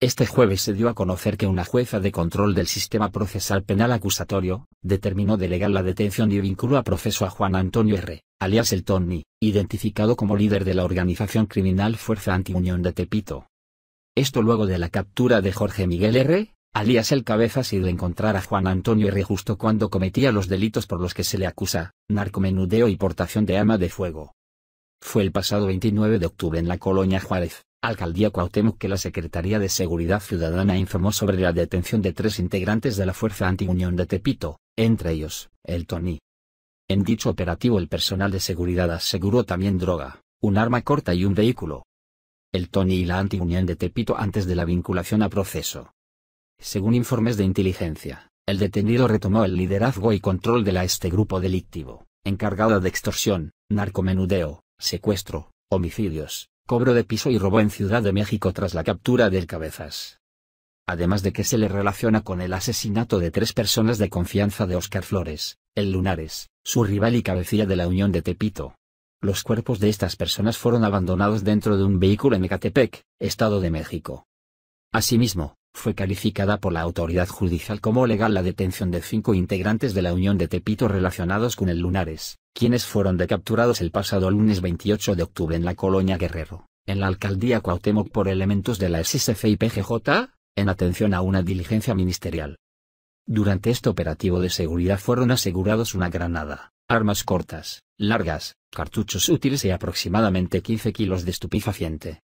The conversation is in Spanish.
Este jueves se dio a conocer que una jueza de control del sistema procesal penal acusatorio, determinó delegar la detención y vinculó a proceso a Juan Antonio R., alias el Tony, identificado como líder de la organización criminal Fuerza Antiunión de Tepito. Esto luego de la captura de Jorge Miguel R., alias el Cabeza, y de encontrar a Juan Antonio R. justo cuando cometía los delitos por los que se le acusa, narcomenudeo y portación de arma de fuego. Fue el pasado 29 de octubre en la colonia Juárez, Alcaldía Cuauhtémoc que la Secretaría de Seguridad Ciudadana informó sobre la detención de tres integrantes de la Fuerza Antiunión de Tepito, entre ellos, el Tony. En dicho operativo el personal de seguridad aseguró también droga, un arma corta y un vehículo. El Tony y la Antiunión de Tepito antes de la vinculación a proceso. Según informes de inteligencia, el detenido retomó el liderazgo y control de la este grupo delictivo, encargado de extorsión, narcomenudeo, secuestro, homicidios, cobro de piso y robó en Ciudad de México tras la captura del Cabezas. Además de que se le relaciona con el asesinato de tres personas de confianza de Oscar Flores, el Lunares, su rival y cabecilla de la Unión de Tepito. Los cuerpos de estas personas fueron abandonados dentro de un vehículo en Ecatepec, Estado de México. Asimismo, fue calificada por la autoridad judicial como legal la detención de cinco integrantes de la Unión de Tepito relacionados con el Lunares, quienes fueron decapturados el pasado lunes 28 de octubre en la colonia Guerrero, en la alcaldía Cuauhtémoc por elementos de la SSF y PGJ, en atención a una diligencia ministerial. Durante este operativo de seguridad fueron asegurados una granada, armas cortas, largas, cartuchos útiles y aproximadamente 15 kilos de estupefaciente.